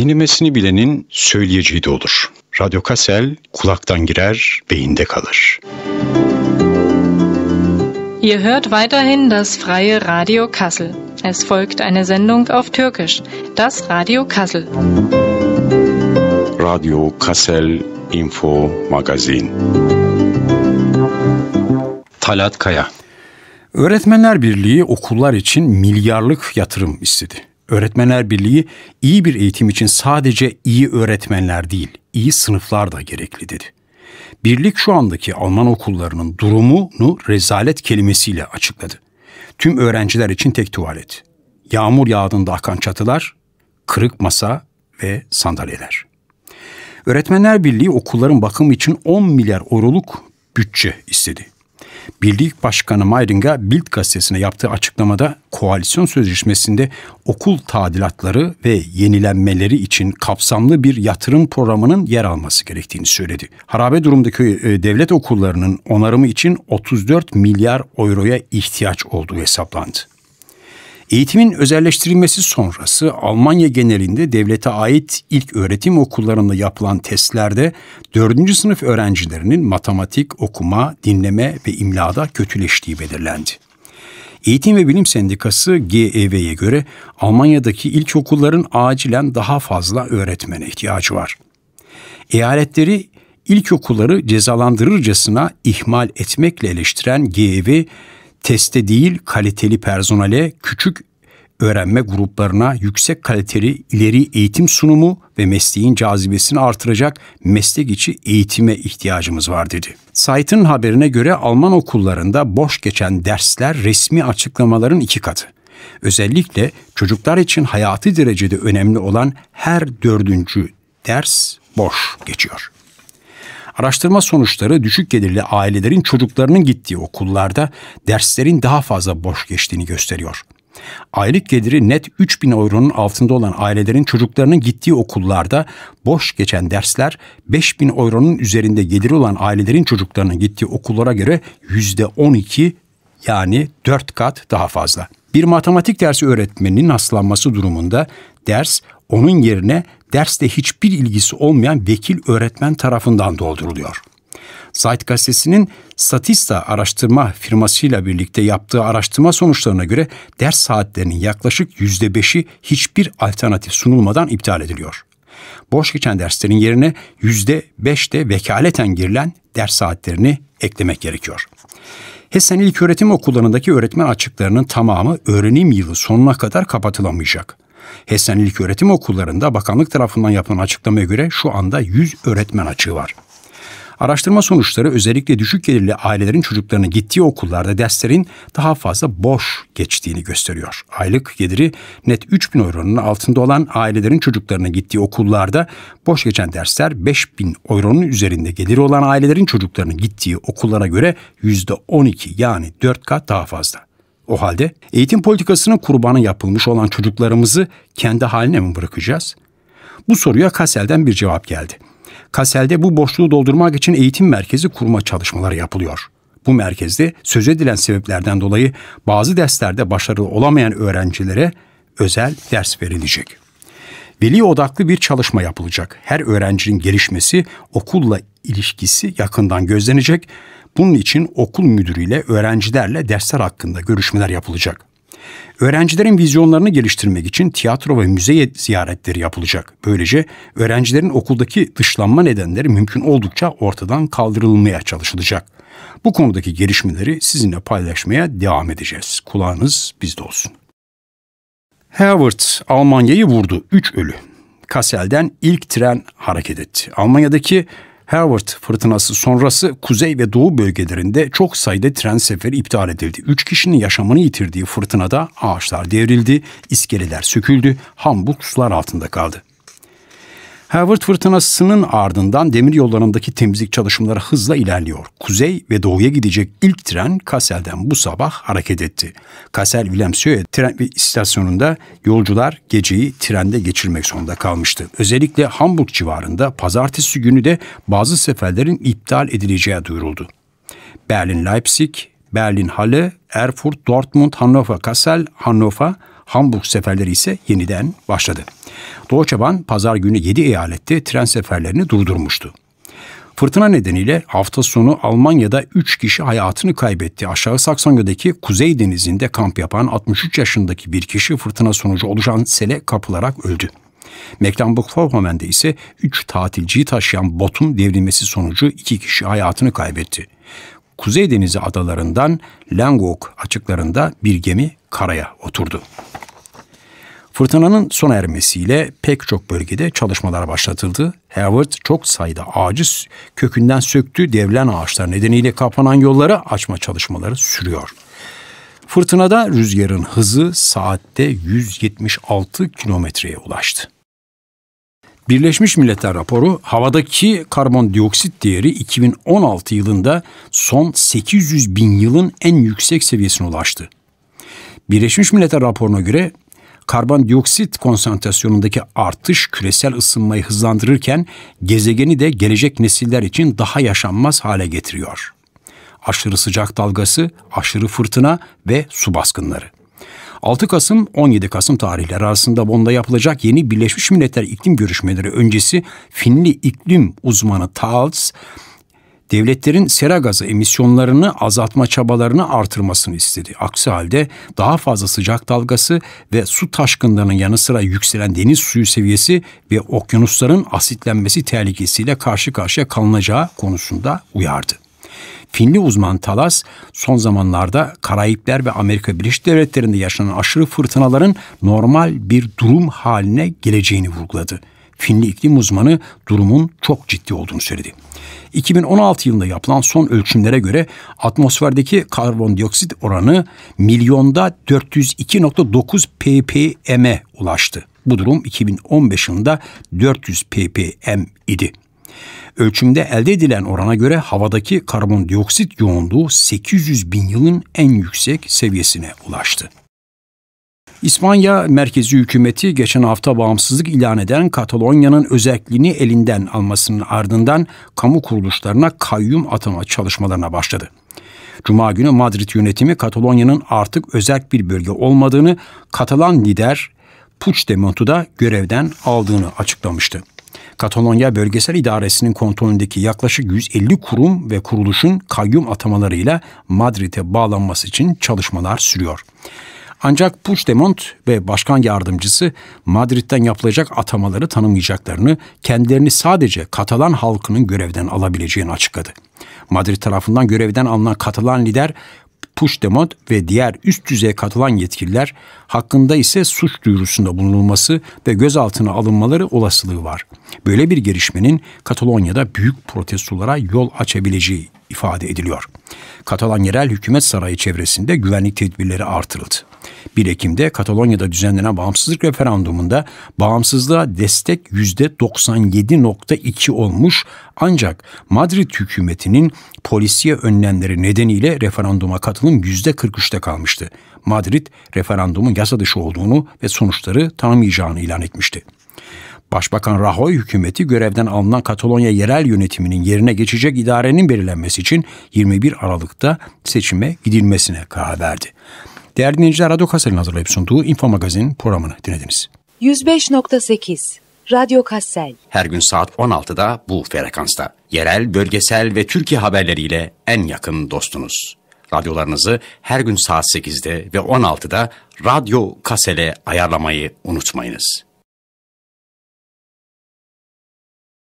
Dinlemesini bilenin söyleyeceği de olur. Radyo Kasel kulaktan girer, beyinde kalır. Ihr hört weiterhin das freie Radio Kassel. Es folgt eine Sendung auf Türkisch, das Radio Kassel. Radio Kassel Info Magazin. Talat Kaya Öğretmenler Birliği okullar için milyarlık yatırım istedi. Öğretmenler Birliği iyi bir eğitim için sadece iyi öğretmenler değil, iyi sınıflar da gerekli dedi. Birlik şu andaki Alman okullarının durumunu rezalet kelimesiyle açıkladı. Tüm öğrenciler için tek tuvalet. Yağmur yağdığında akan çatılar, kırık masa ve sandalyeler. Öğretmenler Birliği okulların bakımı için 10 milyar oruluk bütçe istedi. Birlik Başkanı Mayringa Bild gazetesine yaptığı açıklamada koalisyon sözleşmesinde okul tadilatları ve yenilenmeleri için kapsamlı bir yatırım programının yer alması gerektiğini söyledi. Harabe durumdaki e, devlet okullarının onarımı için 34 milyar euroya ihtiyaç olduğu hesaplandı. Eğitimin özelleştirilmesi sonrası Almanya genelinde devlete ait ilk öğretim okullarında yapılan testlerde 4. sınıf öğrencilerinin matematik, okuma, dinleme ve imlada kötüleştiği belirlendi. Eğitim ve Bilim Sendikası GEV'ye göre Almanya'daki ilkokulların acilen daha fazla öğretmene ihtiyacı var. Eyaletleri ilkokulları cezalandırırcasına ihmal etmekle eleştiren GEV, teste değil kaliteli personele, küçük öğrenme gruplarına yüksek kaliteli ileri eğitim sunumu ve mesleğin cazibesini artıracak meslek içi eğitime ihtiyacımız var dedi. Sait'in haberine göre Alman okullarında boş geçen dersler resmi açıklamaların iki katı. Özellikle çocuklar için hayatı derecede önemli olan her dördüncü ders boş geçiyor. Araştırma sonuçları düşük gelirli ailelerin çocuklarının gittiği okullarda derslerin daha fazla boş geçtiğini gösteriyor. Aylık geliri net 3000 euronun altında olan ailelerin çocuklarının gittiği okullarda boş geçen dersler 5000 euronun üzerinde geliri olan ailelerin çocuklarının gittiği okullara göre %12 yani 4 kat daha fazla. Bir matematik dersi öğretmeninin hastalanması durumunda ders onun yerine derste hiçbir ilgisi olmayan vekil öğretmen tarafından dolduruluyor. Zeit gazetesinin Statista araştırma firmasıyla birlikte yaptığı araştırma sonuçlarına göre ders saatlerinin yaklaşık %5'i hiçbir alternatif sunulmadan iptal ediliyor. Boş geçen derslerin yerine %5'te vekaleten girilen ders saatlerini eklemek gerekiyor. Hessen İlköğretim Okullarındaki öğretmen açıklarının tamamı öğrenim yılı sonuna kadar kapatılamayacak. Hessen İlk Öğretim Okullarında bakanlık tarafından yapılan açıklamaya göre şu anda 100 öğretmen açığı var. Araştırma sonuçları özellikle düşük gelirli ailelerin çocuklarını gittiği okullarda derslerin daha fazla boş geçtiğini gösteriyor. Aylık geliri net 3 bin euronun altında olan ailelerin çocuklarına gittiği okullarda boş geçen dersler 5 bin euronun üzerinde geliri olan ailelerin çocuklarını gittiği okullara göre %12 yani 4 kat daha fazla. O halde eğitim politikasının kurbanı yapılmış olan çocuklarımızı kendi haline mi bırakacağız? Bu soruya Kassel'den bir cevap geldi. Kassel'de bu boşluğu doldurmak için eğitim merkezi kurma çalışmaları yapılıyor. Bu merkezde söz edilen sebeplerden dolayı bazı derslerde başarılı olamayan öğrencilere özel ders verilecek. Veli odaklı bir çalışma yapılacak. Her öğrencinin gelişmesi, okulla ilişkisi yakından gözlenecek bunun için okul müdürüyle öğrencilerle dersler hakkında görüşmeler yapılacak. Öğrencilerin vizyonlarını geliştirmek için tiyatro ve müze ziyaretleri yapılacak. Böylece öğrencilerin okuldaki dışlanma nedenleri mümkün oldukça ortadan kaldırılmaya çalışılacak. Bu konudaki gelişmeleri sizinle paylaşmaya devam edeceğiz. Kulağınız bizde olsun. Harvard Almanya'yı vurdu. 3 ölü. Kassel'den ilk tren hareket etti. Almanya'daki Harvard fırtınası sonrası kuzey ve doğu bölgelerinde çok sayıda tren seferi iptal edildi. Üç kişinin yaşamını yitirdiği fırtınada ağaçlar devrildi, iskeleler söküldü, Hamburg sular altında kaldı. Harvard fırtınasının ardından demir yollarındaki temizlik çalışmaları hızla ilerliyor. Kuzey ve doğuya gidecek ilk tren Kassel'den bu sabah hareket etti. Kassel Wilhelmshöhe tren istasyonunda yolcular geceyi trende geçirmek zorunda kalmıştı. Özellikle Hamburg civarında pazartesi günü de bazı seferlerin iptal edileceği duyuruldu. Berlin Leipzig, Berlin Halle, Erfurt, Dortmund, Hannover, Kassel, Hannover, Hamburg seferleri ise yeniden başladı. Doğu Çaban pazar günü 7 eyalette tren seferlerini durdurmuştu. Fırtına nedeniyle hafta sonu Almanya'da 3 kişi hayatını kaybetti. Aşağı Saksonya'daki Kuzey Denizi'nde kamp yapan 63 yaşındaki bir kişi fırtına sonucu oluşan sele kapılarak öldü. Mecklenburg-Vorpommern'de ise 3 tatilciyi taşıyan botun devrilmesi sonucu 2 kişi hayatını kaybetti. Kuzey Denizi adalarından Languok açıklarında bir gemi karaya oturdu. Fırtınanın sona ermesiyle pek çok bölgede çalışmalar başlatıldı. Harvard çok sayıda ağacı kökünden söktü, devlen ağaçlar nedeniyle kapanan yolları açma çalışmaları sürüyor. Fırtınada rüzgarın hızı saatte 176 kilometreye ulaştı. Birleşmiş Milletler raporu havadaki karbondioksit değeri 2016 yılında son 800 bin yılın en yüksek seviyesine ulaştı. Birleşmiş Milletler raporuna göre karbondioksit konsantrasyonundaki artış küresel ısınmayı hızlandırırken gezegeni de gelecek nesiller için daha yaşanmaz hale getiriyor. Aşırı sıcak dalgası, aşırı fırtına ve su baskınları. 6 Kasım 17 Kasım tarihleri arasında Bonn'da yapılacak yeni Birleşmiş Milletler iklim görüşmeleri öncesi Finli iklim uzmanı Tals, devletlerin sera gazı emisyonlarını azaltma çabalarını artırmasını istedi. Aksi halde daha fazla sıcak dalgası ve su taşkınlarının yanı sıra yükselen deniz suyu seviyesi ve okyanusların asitlenmesi tehlikesiyle karşı karşıya kalınacağı konusunda uyardı. Finli uzman Talas son zamanlarda Karayipler ve Amerika Birleşik Devletleri'nde yaşanan aşırı fırtınaların normal bir durum haline geleceğini vurguladı. Finli iklim uzmanı durumun çok ciddi olduğunu söyledi. 2016 yılında yapılan son ölçümlere göre atmosferdeki karbondioksit oranı milyonda 402.9 ppm'e ulaştı. Bu durum 2015 yılında 400 ppm idi. Ölçümde elde edilen orana göre havadaki karbondioksit yoğunluğu 800 bin yılın en yüksek seviyesine ulaştı. İspanya merkezi hükümeti geçen hafta bağımsızlık ilan eden Katalonya'nın özelliğini elinden almasının ardından kamu kuruluşlarına kayyum atama çalışmalarına başladı. Cuma günü Madrid yönetimi Katalonya'nın artık özel bir bölge olmadığını, Katalan lider Puigdemont'u da görevden aldığını açıklamıştı. Katalonya Bölgesel İdaresi'nin kontrolündeki yaklaşık 150 kurum ve kuruluşun kayyum atamalarıyla Madrid'e bağlanması için çalışmalar sürüyor. Ancak Puigdemont ve başkan yardımcısı Madrid'den yapılacak atamaları tanımayacaklarını, kendilerini sadece Katalan halkının görevden alabileceğini açıkladı. Madrid tarafından görevden alınan Katalan lider Puigdemont ve diğer üst düzey Katalan yetkililer hakkında ise suç duyurusunda bulunulması ve gözaltına alınmaları olasılığı var. Böyle bir gelişmenin Katalonya'da büyük protestolara yol açabileceği ifade ediliyor. Katalan yerel hükümet sarayı çevresinde güvenlik tedbirleri artırıldı. 1 Ekim'de Katalonya'da düzenlenen bağımsızlık referandumunda bağımsızlığa destek %97.2 olmuş ancak Madrid hükümetinin polisiye önlemleri nedeniyle referanduma katılım %43'te kalmıştı. Madrid referandumun yasa dışı olduğunu ve sonuçları tanımayacağını ilan etmişti. Başbakan Rahoy hükümeti görevden alınan Katalonya yerel yönetiminin yerine geçecek idarenin belirlenmesi için 21 Aralık'ta seçime gidilmesine karar verdi. Değerli dinleyiciler, Radyo Kassel'in hazırlayıp sunduğu Info Magazin programını dinlediniz. 105.8 Radyo Kassel. Her gün saat 16'da bu frekansta. Yerel, bölgesel ve Türkiye haberleriyle en yakın dostunuz. Radyolarınızı her gün saat 8'de ve 16'da Radyo Kassel'e ayarlamayı unutmayınız.